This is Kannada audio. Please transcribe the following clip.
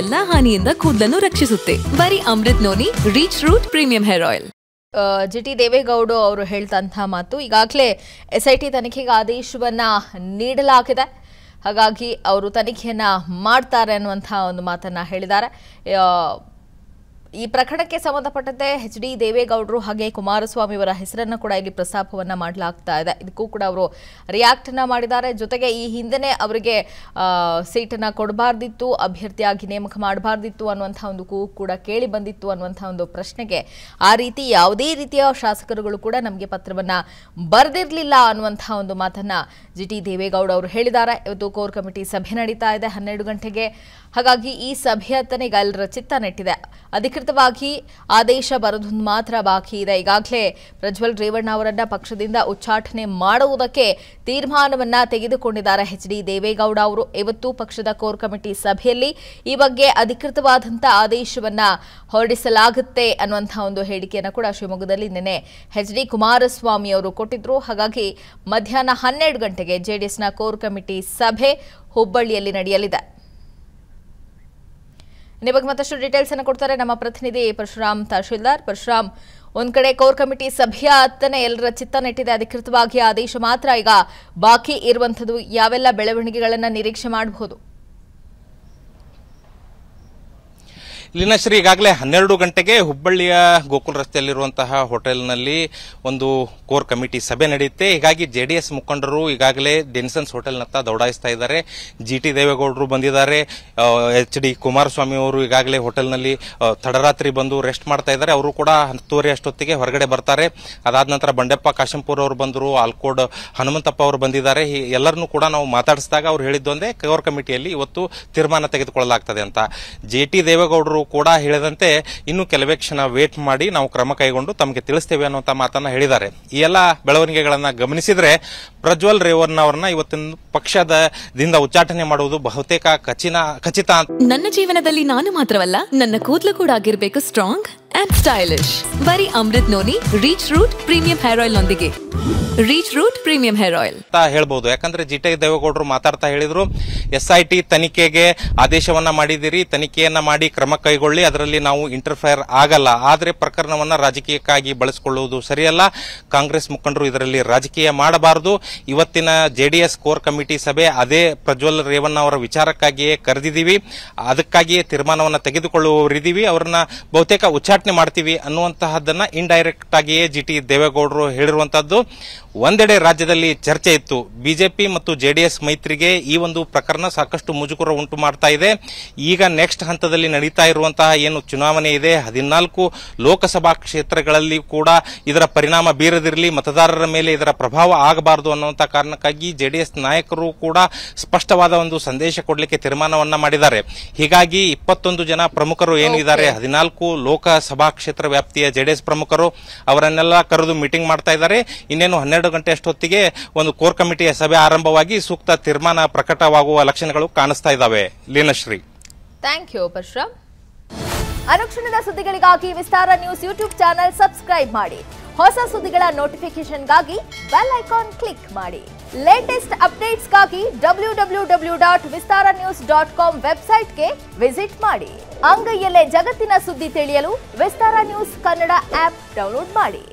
ಎಲ್ಲಾ ಹಾನಿಯಿಂದ ಕೂದಲನ್ನು ರಕ್ಷಿಸುತ್ತೆ ಬರೀ Amruth noni reach root premium hair oil G T Devegowda ಅವರು ಹೇಳ್ತಂತಹ ಮಾತು ಈಗಾಗಲೇ ಎಸ್ ಐ ಟಿ ತನಿಖೆಗೆ ಆದೇಶವನ್ನ ನೀಡಲಾಗಿದೆ ಹಾಗಾಗಿ ಅವರು ತನಿಖೆಯನ್ನ ಮಾಡ್ತಾರೆ ಅನ್ನುವಂಥ ಒಂದು ಮಾತನ್ನ ಹೇಳಿದ್ದಾರೆ ಈ ಪ್ರಕರಣಕ್ಕೆ ಸಂಬಂಧಪಟ್ಟಂತೆ ಎಚ್ ಡಿ ದೇವೇಗೌಡರು ಹಾಗೆ ಕುಮಾರಸ್ವಾಮಿ ಅವರ ಹೆಸರನ್ನು ಕೂಡ ಇಲ್ಲಿ ಪ್ರಸ್ತಾಪವನ್ನ ಮಾಡಲಾಗ್ತಾ ಇದೆ ಇದಕ್ಕೂ ಕೂಡ ಅವರು ರಿಯಾಕ್ಟ್ ಅನ್ನ ಮಾಡಿದ್ದಾರೆ ಜೊತೆಗೆ ಈ ಹಿಂದೆನೆ ಅವರಿಗೆ ಸೀಟನ್ನು ಕೊಡಬಾರ್ದಿತ್ತು ಅಭ್ಯರ್ಥಿಯಾಗಿ ನೇಮಕ ಮಾಡಬಾರ್ದಿತ್ತು ಅನ್ನುವಂತಹ ಒಂದು ಕೂಗು ಕೂಡ ಕೇಳಿ ಬಂದಿತ್ತು ಅನ್ನುವಂತಹ ಒಂದು ಪ್ರಶ್ನೆಗೆ ಆ ರೀತಿ ಯಾವುದೇ ರೀತಿಯ ಶಾಸಕರುಗಳು ಕೂಡ ನಮಗೆ ಪತ್ರವನ್ನ ಬರೆದಿರಲಿಲ್ಲ ಅನ್ನುವಂತಹ ಒಂದು ಮಾತನ್ನ ಜಿ ಟಿ ದೇವೇಗೌಡ ಅವರು ಹೇಳಿದ್ದಾರೆ ಇವತ್ತು ಕೋರ್ ಕಮಿಟಿ ಸಭೆ ನಡೀತಾ ಇದೆ ಹನ್ನೆರಡು ಗಂಟೆಗೆ ಹಾಗಾಗಿ ಈ ಸಭೆಯ ತನಗ ಎಲ್ಲರ ಚಿತ್ತ ನೆಟ್ಟಿದೆ ಅಧಿಕೃತ ಅಧಿಕೃತವಾಗಿ ಆದೇಶ ಬರೋದು ಮಾತ್ರ ಬಾಕಿ ಇದೆ ಈಗಾಗಲೇ ಪ್ರಜ್ವಲ್ ರೇವಣ್ಣ ಅವರನ್ನ ಪಕ್ಷದಿಂದ ಉಚ್ಚಾಟನೆ ಮಾಡುವುದಕ್ಕೆ ತೀರ್ಮಾನವನ್ನ ತೆಗೆದುಕೊಂಡಿದ್ದಾರೆ ಎಚ್ ಡಿ ದೇವೇಗೌಡ ಅವರು ಇವತ್ತು ಪಕ್ಷದ ಕೋರ್ ಕಮಿಟಿ ಸಭೆಯಲ್ಲಿ ಈ ಬಗ್ಗೆ ಅಧಿಕೃತವಾದಂಥ ಆದೇಶವನ್ನ ಹೊರಡಿಸಲಾಗುತ್ತೆ ಅನ್ನುವಂತಹ ಒಂದು ಹೇಳಿಕೆಯನ್ನು ಕೂಡ ಶಿವಮೊಗ್ಗದಲ್ಲಿ ನಿನ್ನೆ ಎಚ್ ಡಿ ಕುಮಾರಸ್ವಾಮಿ ಅವರು ಕೊಟ್ಟಿದ್ರು ಹಾಗಾಗಿ ಮಧ್ಯಾಹ್ನ ಹನ್ನೆರಡು ಗಂಟೆಗೆ ಜೆಡಿಎಸ್ನ ಕೋರ್ ಕಮಿಟಿ ಸಭೆ ಹುಬ್ಬಳ್ಳಿಯಲ್ಲಿ ನಡೆಯಲಿದೆ ನಿಮಗೆ ಮತ್ತಷ್ಟು ಡೀಟೇಲ್ಸ್ ಅನ್ನು ಕೊಡ್ತಾರೆ ನಮ್ಮ ಪ್ರತಿನಿಧಿ ಪರಶುರಾಮ್ ತಹಶೀಲ್ದಾರ್ ಪರಶುರಾಮ್ ಒಂದ್ ಕಡೆ ಕೋರ್ ಕಮಿಟಿ ಸಭೆಯ ಹತ್ತನೇ ಎಲ್ಲರ ಚಿತ್ತ ನೆಟ್ಟಿದೆ ಅಧಿಕೃತವಾಗಿ ಆದೇಶ ಮಾತ್ರ ಈಗ ಬಾಕಿ ಇರುವಂತದ್ದು ಯಾವೆಲ್ಲ ಬೆಳವಣಿಗೆಗಳನ್ನ ನಿರೀಕ್ಷೆ ಮಾಡಬಹುದು ಲೀನಶ್ರೀ ಈಗಾಗಲೇ ಹನ್ನೆರಡು ಗಂಟೆಗೆ ಹುಬ್ಬಳ್ಳಿಯ ಗೋಕುಲ್ ರಸ್ತೆಯಲ್ಲಿರುವಂತಹ ಹೋಟೆಲ್ನಲ್ಲಿ ಒಂದು ಕೋರ್ ಕಮಿಟಿ ಸಭೆ ನಡೆಯುತ್ತೆ ಹೀಗಾಗಿ ಜೆ ಡಿ ಎಸ್ ಮುಖಂಡರು ಈಗಾಗಲೇ ಡೆನ್ಸನ್ಸ್ ಹೋಟೆಲ್ನತ್ತ ದೌಡಾಯಿಸ್ತಾ ಇದ್ದಾರೆ ಜಿ ಟಿ ದೇವೇಗೌಡರು ಬಂದಿದ್ದಾರೆ ಎಚ್ ಡಿ ಕುಮಾರಸ್ವಾಮಿ ಅವರು ಈಗಾಗಲೇ ಹೋಟೆಲ್ನಲ್ಲಿ ತಡರಾತ್ರಿ ಬಂದು ರೆಸ್ಟ್ ಮಾಡ್ತಾ ಇದ್ದಾರೆ ಅವರು ಕೂಡ ಹತ್ತುವರೆ ಅಷ್ಟೊತ್ತಿಗೆ ಹೊರಗಡೆ ಬರ್ತಾರೆ ಅದಾದ ನಂತರ ಬಂಡೆಪ್ಪ ಕಾಶಂಪುರ್ ಅವರು ಬಂದರು ಆಲ್ಕೋಡ್ ಹನುಮಂತಪ್ಪ ಅವರು ಬಂದಿದ್ದಾರೆ ಎಲ್ಲರನ್ನೂ ಕೂಡ ನಾವು ಮಾತಾಡಿಸಿದಾಗ ಅವರು ಹೇಳಿದ್ದೊಂದೇ ಕೋರ್ ಕಮಿಟಿಯಲ್ಲಿ ಇವತ್ತು ತೀರ್ಮಾನ ತೆಗೆದುಕೊಳ್ಳಲಾಗ್ತದೆ ಅಂತ ಜೆ ಟಿ ದೇವೇಗೌಡರು ಕೂಡ ಹೇಳಿದಂತೆ ಇನ್ನು ಕೆಲವೇ ಕ್ಷಣ ವೇಟ್ ಮಾಡಿ ನಾವು ಕ್ರಮ ಕೈಗೊಂಡು ತಮಗೆ ತಿಳಿಸ್ತೇವೆ ಅನ್ನುವಂಥ ಮಾತನ್ನ ಹೇಳಿದ್ದಾರೆ ಈ ಎಲ್ಲ ಬೆಳವಣಿಗೆಗಳನ್ನು ಗಮನಿಸಿದರೆ ಪ್ರಜ್ವಲ್ ರೇವಣ್ಣ ಅವರನ್ನ ಇವತ್ತಿನ ದಿಂದ ಉಚ್ಚಾಟನೆ ಮಾಡುವುದು ಬಹುತೇಕ ಖಚಿತ ಖಚಿತ ನನ್ನ ಜೀವನದಲ್ಲಿ ನಾನು ಮಾತ್ರವಲ್ಲ ನನ್ನ ಕೂದಲು ಕೂಡ ಆಗಿರಬೇಕು ಸ್ಟ್ರಾಂಗ್ ಅಂಡ್ ಸ್ಟೈಲಿಶ್ ಬರೀ Amruth noni reach root premium hair oil ನೊಂದಿಗೆ reach root premium hair oil ಹೇಳ್ಬಹುದು ಯಾಕಂದ್ರೆ ಜಿಟೆ ದೇವೇಗೌಡರು ಮಾತಾಡ್ತಾ ಹೇಳಿದ್ರು ಎಸ್ ಐ ಟಿ ತನಿಖೆಗೆ ಆದೇಶವನ್ನ ಮಾಡಿದಿರಿ ತನಿಖೆಯನ್ನ ಮಾಡಿ ಕ್ರಮ ಕೈಗೊಳ್ಳಿ ಅದರಲ್ಲಿ ನಾವು ಇಂಟರ್ಫೇರ್ ಆಗಲ್ಲ ಆದರೆ ಪ್ರಕರಣವನ್ನ ರಾಜಕೀಯಕ್ಕಾಗಿ ಬಳಸಿಕೊಳ್ಳುವುದು ಸರಿಯಲ್ಲ ಕಾಂಗ್ರೆಸ್ ಮುಖಂಡರು ಇದರಲ್ಲಿ ರಾಜಕೀಯ ಮಾಡಬಾರದು ಇವತ್ತಿನ ಜೆಡಿಎಸ್ ಕೋರ್ ಕಮಿಟಿ ಸಭೆ ಅದೇ ಪ್ರಜ್ವಲ್ ರೇವಣ್ಣ ಅವರ ವಿಚಾರಕ್ಕಾಗಿಯೇ ಕರೆದಿದ್ದೀವಿ ಅದಕ್ಕಾಗಿಯೇ ತೀರ್ಮಾನವನ್ನು ತೆಗೆದುಕೊಳ್ಳುವವರಿದ್ದೀವಿ ಅವರನ್ನ ಬಹುತೇಕ ಉಚ್ಚಾಟನೆ ಮಾಡ್ತೀವಿ ಅನ್ನುವಂತಹದ್ದನ್ನ ಇನ್ಡೈರೆಕ್ಟ್ ಆಗಿಯೇ ಜಿಟಿ ದೇವೇಗೌಡರು ಹೇಳಿರುವಂತಹದ್ದು ಒಂದೆಡೆ ರಾಜ್ಯದಲ್ಲಿ ಚರ್ಚೆ ಇತ್ತು ಬಿಜೆಪಿ ಮತ್ತು ಜೆಡಿಎಸ್ ಮೈತ್ರಿಗೆ ಈ ಒಂದು ಪ್ರಕರಣ ಸಾಕಷ್ಟು ಮುಜುಗರ ಉಂಟು ಮಾಡ್ತಾ ಇದೆ ಈಗ ನೆಕ್ಸ್ಟ್ ಹಂತದಲ್ಲಿ ನಡೀತಾ ಇರುವಂತಹ ಏನು ಚುನಾವಣೆ ಇದೆ ಹದಿನಾಲ್ಕು ಲೋಕಸಭಾ ಕ್ಷೇತ್ರಗಳಲ್ಲಿ ಕೂಡ ಇದರ ಪರಿಣಾಮ ಬೀರದಿರಲಿ ಮತದಾರರ ಮೇಲೆ ಇದರ ಪ್ರಭಾವ ಆಗಬಾರದು ಅನ್ನುವಂತಹ ಕಾರಣಕ್ಕಾಗಿ ಜೆಡಿಎಸ್ ನಾಯಕರು ಕೂಡ ಸ್ಪಷ್ಟವಾದ ಒಂದು ಸಂದೇಶ ಕೊಡಲಿಕ್ಕೆ ತೀರ್ಮಾನವನ್ನ ಮಾಡಿದ್ದಾರೆ ಹೀಗಾಗಿ ಇಪ್ಪತ್ತೊಂದು ಜನ ಪ್ರಮುಖರು ಏನಿದ್ದಾರೆ ಹದಿನಾಲ್ಕು ಲೋಕಸಭಾ ಕ್ಷೇತ್ರ ವ್ಯಾಪ್ತಿಯ ಜೆಡಿಎಸ್ ಪ್ರಮುಖರು ಅವರನ್ನೆಲ್ಲ ಕರೆದು ಮೀಟಿಂಗ್ ಮಾಡ್ತಾ ಇದ್ದಾರೆ ಇನ್ನೇನು ಹನ್ನೆರಡು ಹನ್ನೆರಡು ಗಂಟೆ ಅಷ್ಟೊತ್ತಿಗೆ ಒಂದು ಕೋರ್ ಕಮಿಟಿಯ ಸಭೆ ಆರಂಭವಾಗಿ ಸೂಕ್ತ ತೀರ್ಮಾನ ಪ್ರಕಟವಾಗುವ ಲಕ್ಷಣಗಳು ಕಾಣಿಸ್ತಾ ಇದ್ದಾವೆ ಲೀನಶ್ರೀ ಥ್ಯಾಂಕ್ ಯು ಪರಶುರಾಮ್ ಅನುಕ್ಷಣದ ಸುದ್ದಿಗಳಿಗಾಗಿ Vistara news YouTube channel subscribe ಮಾಡಿ ಹೊಸ ಸುದ್ದಿಗಳ ನೋಟಿಫಿಕೇಶನ್ಗಾಗಿ ಬೆಲ್ ಐಕಾನ್ ಕ್ಲಿಕ್ ಮಾಡಿ ಲೇಟೆಸ್ಟ್ ಅಪ್ಡೇಟ್ಸ್ಗಾಗಿ W W W dot Vistara news dot com ವೆಬ್ಸೈಟ್ಗೆ ವಿಸಿಟ್ ಮಾಡಿ ಅಂಗೈಯಲ್ಲೇ ಜಗತ್ತಿನ ಸುದ್ದಿ ತಿಳಿಯಲು Vistara news Kannada app download ಮಾಡಿ